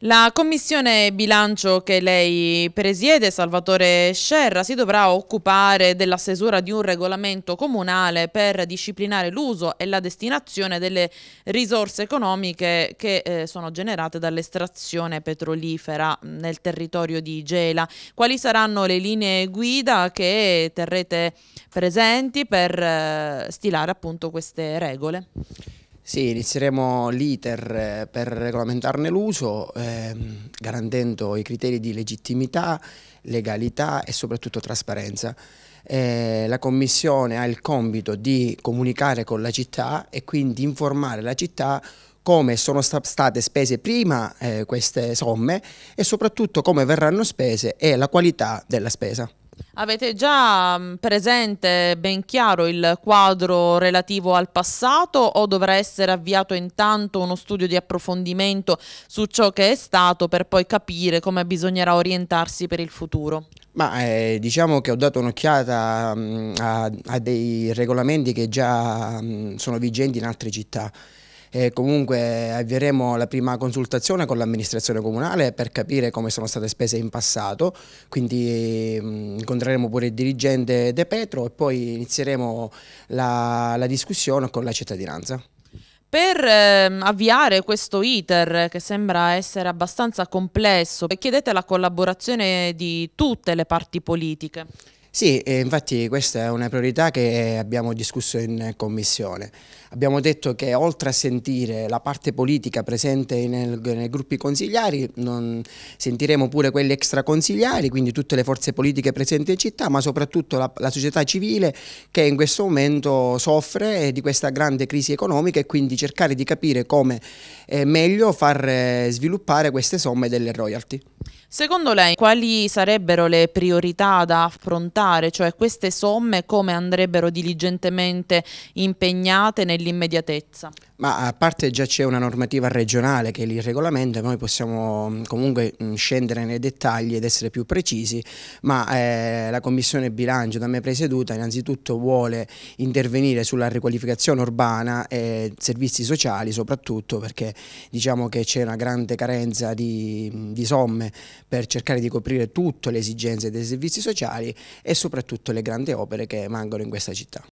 La commissione bilancio che lei presiede, Salvatore Scerra, si dovrà occupare della stesura di un regolamento comunale per disciplinare l'uso e la destinazione delle risorse economiche che eh, sono generate dall'estrazione petrolifera mm, nel territorio di Gela. Quali saranno le linee guida che terrete presenti per eh, stilare appunto queste regole? Sì, inizieremo l'iter eh, per regolamentarne l'uso, ehm, garantendo i criteri di legittimità, legalità e soprattutto trasparenza. Eh, la Commissione ha il compito di comunicare con la città e quindi informare la città come sono state spese prima eh, queste somme e soprattutto come verranno spese e la qualità della spesa. Avete già mm, presente ben chiaro il quadro relativo al passato o dovrà essere avviato intanto uno studio di approfondimento su ciò che è stato per poi capire come bisognerà orientarsi per il futuro? Ma eh, diciamo che ho dato un'occhiata mm, a, a, dei regolamenti che già mh, mm, sono vigenti in altre città e comunque avvieremo la prima consultazione con l'amministrazione comunale per capire come sono state spese in passato, quindi mm, incontreremo pure il dirigente De Petro e poi inizieremo la, la discussione con la cittadinanza. Per ehm, avviare questo iter che sembra essere abbastanza complesso, chiedete la collaborazione di tutte le parti politiche. Sì, infatti questa è una priorità che abbiamo discusso in commissione. Abbiamo detto che oltre a sentire la parte politica presente nel, nei gruppi consigliari, sentiremo pure quelli extraconsigliari, quindi tutte le forze politiche presenti in città, ma soprattutto la, la società civile che in questo momento soffre di questa grande crisi economica e quindi cercare di capire come eh, meglio far eh, sviluppare queste somme delle royalty. Secondo lei quali sarebbero le priorità da affrontare, cioè queste somme come andrebbero diligentemente impegnate nell'immediatezza? Ma a parte già c'è una normativa regionale che li regolamenta, noi possiamo mm, comunque mm, scendere nei dettagli ed essere più precisi, ma eh, la Commissione Bilancio da me presieduta innanzitutto vuole intervenire sulla riqualificazione urbana e servizi sociali soprattutto perché diciamo che c'è una grande carenza di, di somme per cercare di coprire tutte le esigenze dei servizi sociali e soprattutto le grandi opere che mancano in questa città.